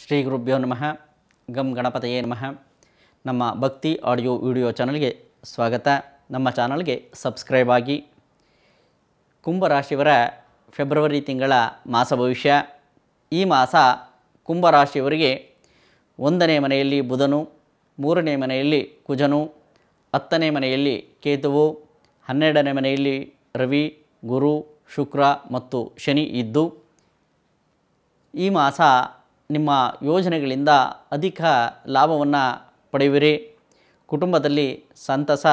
ಶ್ರೀ ಗುರುಭ್ಯೋ ನಮಃ ಗಮ್ ಗಣಪತಯೇ ನಮಃ ನಮ್ಮ ಭಕ್ತಿ ಆಡಿಯೋ ವಿಡಿಯೋ ಚಾನಲ್ಗೆ ಸ್ವಾಗತ ನಮ್ಮ ಚಾನಲ್ಗೆ ಸಬ್ಸ್ಕ್ರೈಬ್ ಆಗಿ ಕುಂಭರಾಶಿಯವರ ಫೆಬ್ರವರಿ ತಿಂಗಳ ಮಾಸ ಭವಿಷ್ಯ ಈ ಮಾಸ ಕುಂಭರಾಶಿಯವರಿಗೆ ಒಂದನೇ ಮನೆಯಲ್ಲಿ ಬುಧನು ಮೂರನೇ ಮನೆಯಲ್ಲಿ ಕುಜನು ಹತ್ತನೇ ಮನೆಯಲ್ಲಿ ಕೇತುವು ಹನ್ನೆರಡನೇ ಮನೆಯಲ್ಲಿ ರವಿ ಗುರು ಶುಕ್ರ ಮತ್ತು ಶನಿ ಇದ್ದು ಈ ಮಾಸ ನಿಮ್ಮ ಯೋಜನೆಗಳಿಂದ ಅಧಿಕ ಲಾಭವನ್ನು ಪಡೆಯುವಿರಿ ಕುಟುಂಬದಲ್ಲಿ ಸಂತಸ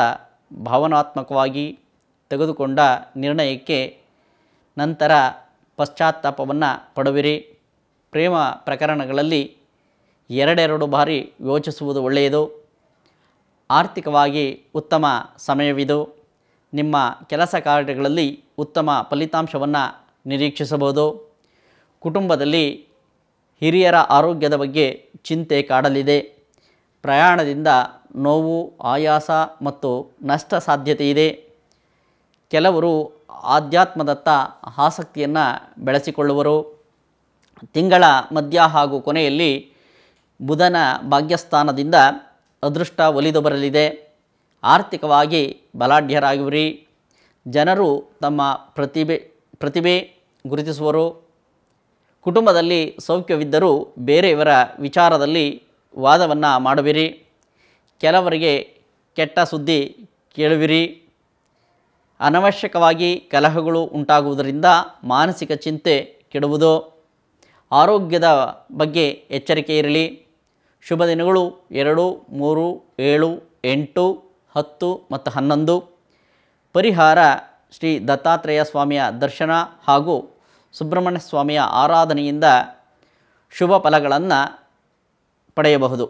ಭಾವನಾತ್ಮಕವಾಗಿ ತೆಗೆದುಕೊಂಡ ನಿರ್ಣಯಕ್ಕೆ ನಂತರ ಪಶ್ಚಾತ್ತಾಪವನ್ನು ಪಡುವಿರಿ ಪ್ರೇಮ ಪ್ರಕರಣಗಳಲ್ಲಿ ಎರಡೆರಡು ಬಾರಿ ಯೋಚಿಸುವುದು ಒಳ್ಳೆಯದು ಆರ್ಥಿಕವಾಗಿ ಉತ್ತಮ ಸಮಯವಿದು ನಿಮ್ಮ ಕೆಲಸ ಕಾರ್ಯಗಳಲ್ಲಿ ಉತ್ತಮ ಫಲಿತಾಂಶವನ್ನು ನಿರೀಕ್ಷಿಸಬಹುದು ಕುಟುಂಬದಲ್ಲಿ ಹಿರಿಯರ ಆರೋಗ್ಯದ ಬಗ್ಗೆ ಚಿಂತೆ ಕಾಡಲಿದೆ ಪ್ರಯಾಣದಿಂದ ನೋವು ಆಯಾಸ ಮತ್ತು ನಷ್ಟ ಸಾಧ್ಯತೆ ಇದೆ ಕೆಲವರು ಆಧ್ಯಾತ್ಮದತ್ತ ಆಸಕ್ತಿಯನ್ನು ಬೆಳೆಸಿಕೊಳ್ಳುವರು ತಿಂಗಳ ಮಧ್ಯ ಹಾಗೂ ಕೊನೆಯಲ್ಲಿ ಬುಧನ ಭಾಗ್ಯಸ್ಥಾನದಿಂದ ಅದೃಷ್ಟ ಒಲಿದು ಬರಲಿದೆ ಆರ್ಥಿಕವಾಗಿ ಬಲಾಢ್ಯರಾಗುವಿರಿ ಜನರು ತಮ್ಮ ಪ್ರತಿಭೆ ಪ್ರತಿಭೆ ಗುರುತಿಸುವರು ಕುಟುಂಬದಲ್ಲಿ ಸೌಖ್ಯವಿದ್ದರೂ ಬೇರೆಯವರ ವಿಚಾರದಲ್ಲಿ ವಾದವನ್ನು ಮಾಡುವಿರಿ ಕೆಲವರಿಗೆ ಕೆಟ್ಟ ಸುದ್ದಿ ಕೇಳುವಿರಿ ಅನವಶ್ಯಕವಾಗಿ ಕಲಹಗಳು ಉಂಟಾಗುವುದರಿಂದ ಮಾನಸಿಕ ಚಿಂತೆ ಕೆಡುವುದು ಆರೋಗ್ಯದ ಬಗ್ಗೆ ಎಚ್ಚರಿಕೆ ಇರಲಿ ಶುಭ ದಿನಗಳು ಎರಡು ಮೂರು ಏಳು ಎಂಟು ಹತ್ತು ಮತ್ತು ಹನ್ನೊಂದು ಪರಿಹಾರ ಶ್ರೀ ದತ್ತಾತ್ರೇಯ ಸ್ವಾಮಿಯ ದರ್ಶನ ಹಾಗೂ ಸುಬ್ರಹ್ಮಣ್ಯ ಸ್ವಾಮಿಯ ಆರಾಧನೆಯಿಂದ ಶುಭ ಫಲಗಳನ್ನು ಪಡೆಯಬಹುದು